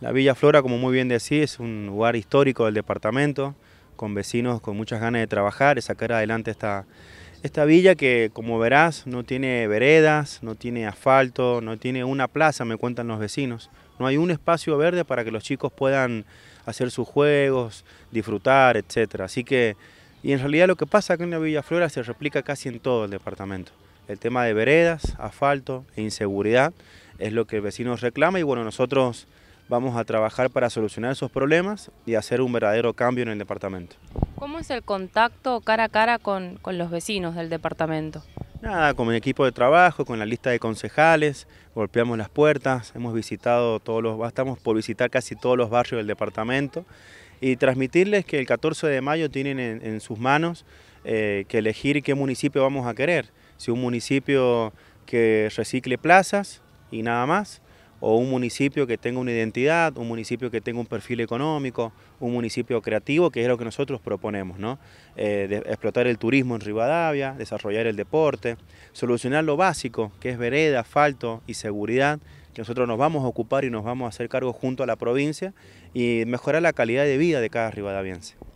La Villa Flora, como muy bien decís, es un lugar histórico del departamento, con vecinos con muchas ganas de trabajar, de sacar adelante esta, esta villa que, como verás, no tiene veredas, no tiene asfalto, no tiene una plaza, me cuentan los vecinos. No hay un espacio verde para que los chicos puedan hacer sus juegos, disfrutar, etc. Así que, y en realidad lo que pasa con en la Villa Flora se replica casi en todo el departamento. El tema de veredas, asfalto e inseguridad es lo que el vecino reclama y bueno, nosotros vamos a trabajar para solucionar esos problemas y hacer un verdadero cambio en el departamento. ¿Cómo es el contacto cara a cara con, los vecinos del departamento? Nada, con el equipo de trabajo, con la lista de concejales, golpeamos las puertas, hemos visitado todos los, estamos por visitar casi todos los barrios del departamento y transmitirles que el 14 de mayo tienen en, sus manos eh, que elegir qué municipio vamos a querer. Si un municipio que recicle plazas y nada más, o un municipio que tenga una identidad, un municipio que tenga un perfil económico, un municipio creativo, que es lo que nosotros proponemos, ¿no? Eh, explotar el turismo en Rivadavia, desarrollar el deporte, solucionar lo básico, que es vereda, asfalto y seguridad, que nosotros nos vamos a ocupar y nos vamos a hacer cargo junto a la provincia y mejorar la calidad de vida de cada rivadaviense.